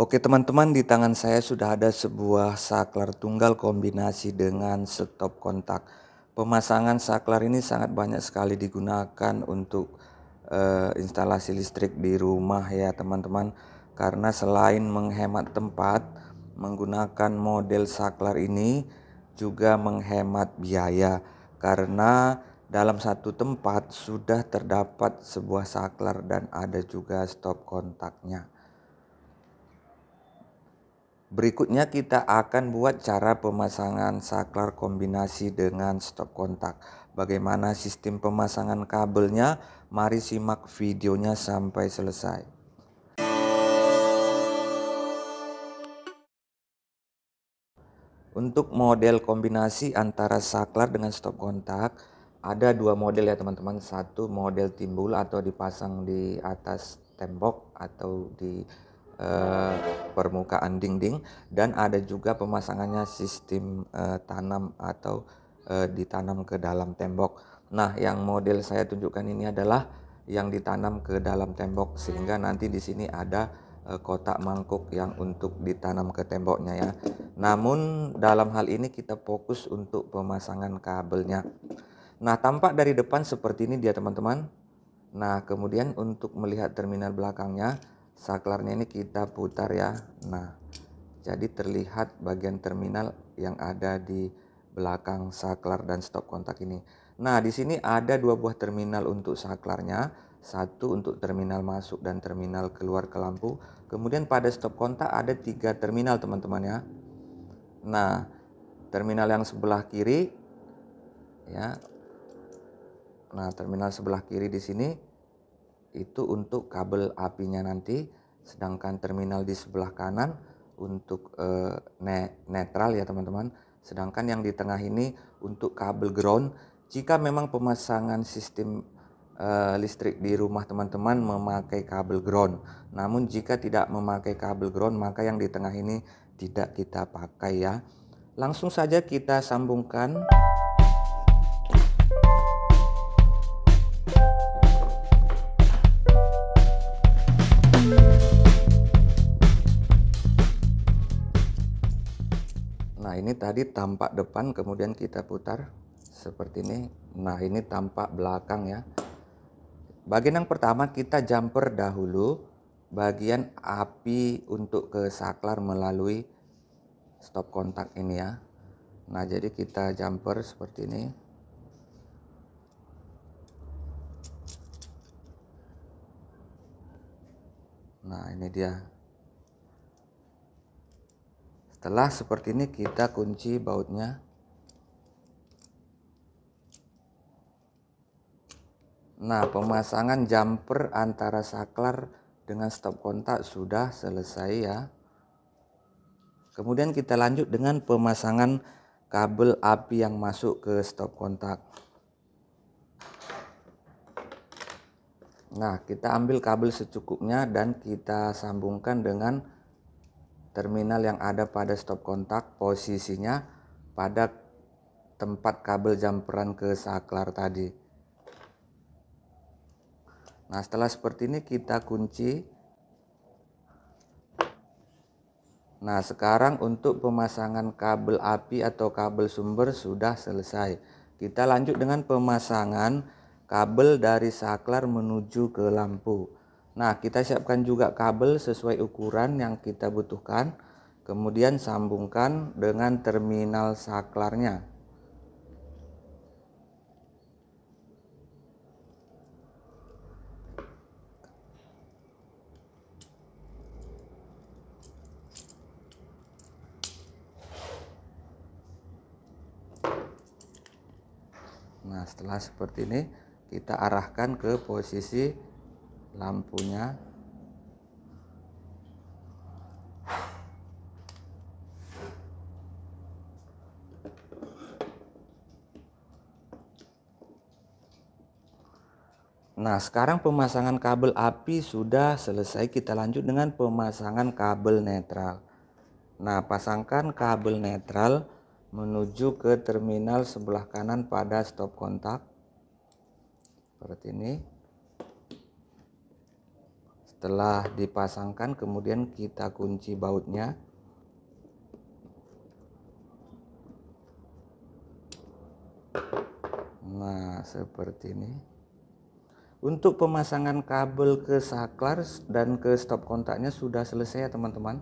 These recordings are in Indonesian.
Oke teman-teman di tangan saya sudah ada sebuah saklar tunggal kombinasi dengan stop kontak. Pemasangan saklar ini sangat banyak sekali digunakan untuk uh, instalasi listrik di rumah ya teman-teman. Karena selain menghemat tempat, menggunakan model saklar ini juga menghemat biaya. Karena dalam satu tempat sudah terdapat sebuah saklar dan ada juga stop kontaknya. Berikutnya kita akan buat cara pemasangan saklar kombinasi dengan stop kontak. Bagaimana sistem pemasangan kabelnya? Mari simak videonya sampai selesai. Untuk model kombinasi antara saklar dengan stop kontak, ada dua model ya teman-teman. Satu model timbul atau dipasang di atas tembok atau di Eh, permukaan dinding dan ada juga pemasangannya sistem eh, tanam atau eh, ditanam ke dalam tembok. Nah, yang model saya tunjukkan ini adalah yang ditanam ke dalam tembok sehingga nanti di sini ada kotak mangkuk yang untuk ditanam ke temboknya ya. Namun dalam hal ini kita fokus untuk pemasangan kabelnya. Nah, tampak dari depan seperti ini dia teman-teman. Nah, kemudian untuk melihat terminal belakangnya saklarnya ini kita putar ya nah jadi terlihat bagian terminal yang ada di belakang saklar dan stop kontak ini nah di sini ada dua buah terminal untuk saklarnya satu untuk terminal masuk dan terminal keluar ke lampu kemudian pada stop kontak ada tiga terminal teman-teman ya nah terminal yang sebelah kiri ya Nah, terminal sebelah kiri di sini itu untuk kabel apinya nanti sedangkan terminal di sebelah kanan untuk eh, ne netral ya teman-teman sedangkan yang di tengah ini untuk kabel ground jika memang pemasangan sistem eh, listrik di rumah teman-teman memakai kabel ground namun jika tidak memakai kabel ground maka yang di tengah ini tidak kita pakai ya langsung saja kita sambungkan ini tadi tampak depan kemudian kita putar seperti ini. Nah, ini tampak belakang ya. Bagian yang pertama kita jumper dahulu bagian api untuk ke saklar melalui stop kontak ini ya. Nah, jadi kita jumper seperti ini. Nah, ini dia setelah seperti ini kita kunci bautnya. Nah, pemasangan jumper antara saklar dengan stop kontak sudah selesai ya. Kemudian kita lanjut dengan pemasangan kabel api yang masuk ke stop kontak. Nah, kita ambil kabel secukupnya dan kita sambungkan dengan terminal yang ada pada stop kontak posisinya pada tempat kabel jumperan ke saklar tadi. Nah, setelah seperti ini kita kunci. Nah, sekarang untuk pemasangan kabel api atau kabel sumber sudah selesai. Kita lanjut dengan pemasangan kabel dari saklar menuju ke lampu. Nah, kita siapkan juga kabel sesuai ukuran yang kita butuhkan, kemudian sambungkan dengan terminal saklarnya. Nah, setelah seperti ini, kita arahkan ke posisi lampunya Nah, sekarang pemasangan kabel api sudah selesai. Kita lanjut dengan pemasangan kabel netral. Nah, pasangkan kabel netral menuju ke terminal sebelah kanan pada stop kontak. Seperti ini. Setelah dipasangkan kemudian kita kunci bautnya. Nah, seperti ini. Untuk pemasangan kabel ke saklar dan ke stop kontaknya sudah selesai ya teman-teman.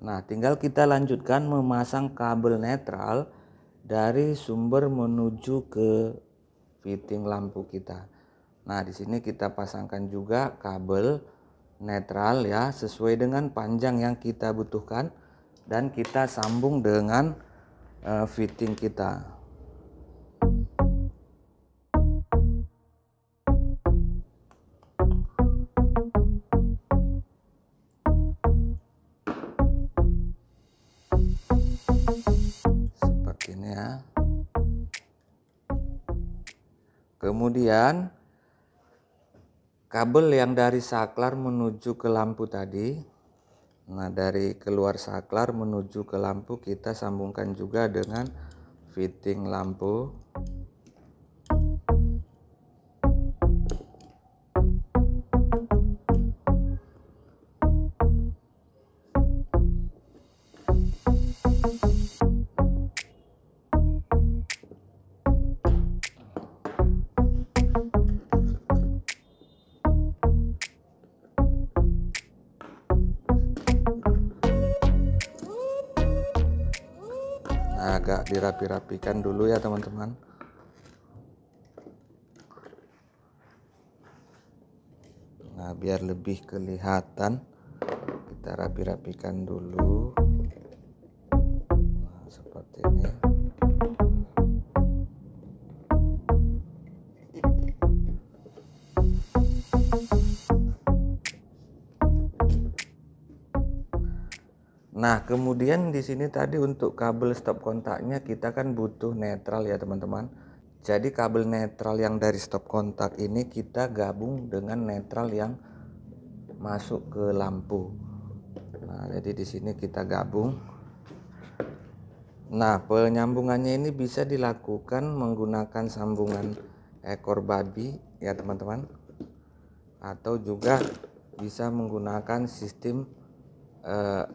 Nah, tinggal kita lanjutkan memasang kabel netral dari sumber menuju ke fitting lampu kita. Nah, di sini kita pasangkan juga kabel netral ya sesuai dengan panjang yang kita butuhkan dan kita sambung dengan uh, fitting kita. Seperti ini ya. Kemudian kabel yang dari saklar menuju ke lampu tadi nah dari keluar saklar menuju ke lampu kita sambungkan juga dengan fitting lampu agak dirapi-rapikan dulu ya teman-teman nah biar lebih kelihatan kita rapi-rapikan dulu nah, seperti ini Nah, kemudian di sini tadi untuk kabel stop kontaknya kita kan butuh netral ya, teman-teman. Jadi kabel netral yang dari stop kontak ini kita gabung dengan netral yang masuk ke lampu. Nah, jadi di sini kita gabung. Nah, penyambungannya ini bisa dilakukan menggunakan sambungan ekor babi ya, teman-teman. Atau juga bisa menggunakan sistem eh,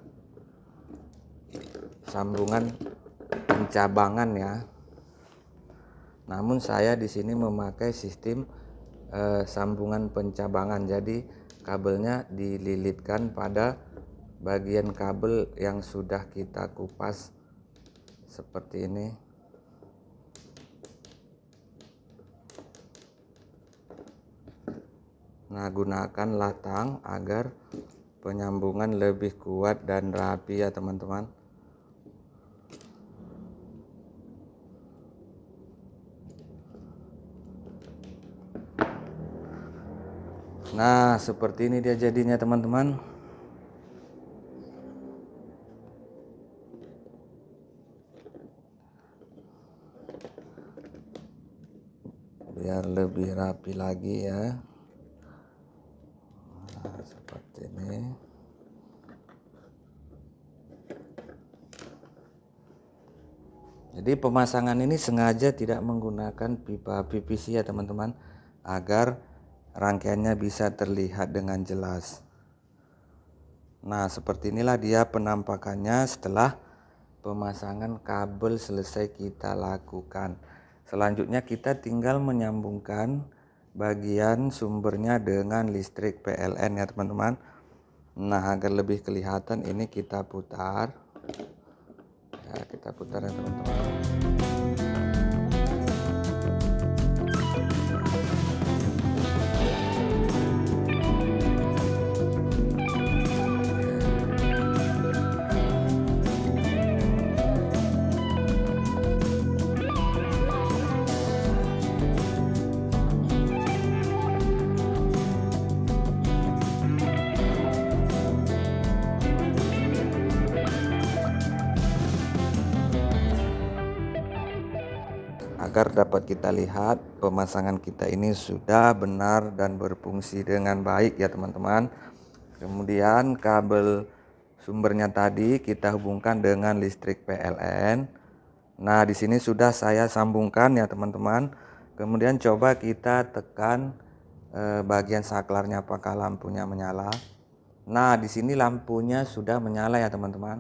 sambungan pencabangan ya. Namun saya di sini memakai sistem eh, sambungan pencabangan. Jadi kabelnya dililitkan pada bagian kabel yang sudah kita kupas seperti ini. Nah, gunakan latang agar penyambungan lebih kuat dan rapi ya, teman-teman. Nah, seperti ini dia jadinya teman-teman. Biar lebih rapi lagi ya. Nah, seperti ini. Jadi pemasangan ini sengaja tidak menggunakan pipa PVC ya teman-teman agar rangkaiannya bisa terlihat dengan jelas. Nah, seperti inilah dia penampakannya setelah pemasangan kabel selesai kita lakukan. Selanjutnya kita tinggal menyambungkan bagian sumbernya dengan listrik PLN ya teman-teman. Nah, agar lebih kelihatan ini kita putar. Ya, kita putar ya teman-teman. agar dapat kita lihat pemasangan kita ini sudah benar dan berfungsi dengan baik ya teman-teman kemudian kabel sumbernya tadi kita hubungkan dengan listrik PLN nah di sini sudah saya sambungkan ya teman-teman kemudian coba kita tekan eh, bagian saklarnya apakah lampunya menyala nah di sini lampunya sudah menyala ya teman-teman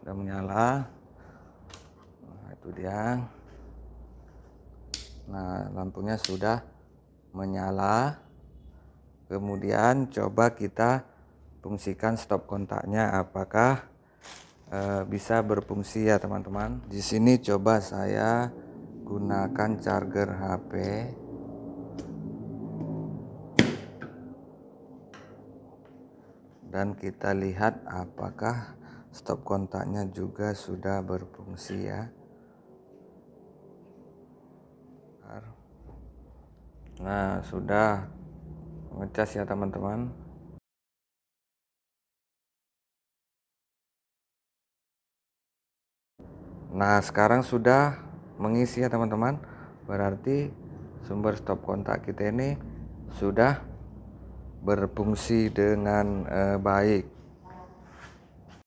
sudah menyala nah, itu dia Nah, lampunya sudah menyala. Kemudian coba kita fungsikan stop kontaknya apakah e, bisa berfungsi ya teman-teman. Di sini coba saya gunakan charger HP. Dan kita lihat apakah stop kontaknya juga sudah berfungsi ya. Nah, sudah ngecas ya teman-teman. Nah, sekarang sudah mengisi ya teman-teman. Berarti sumber stop kontak kita ini sudah berfungsi dengan eh, baik.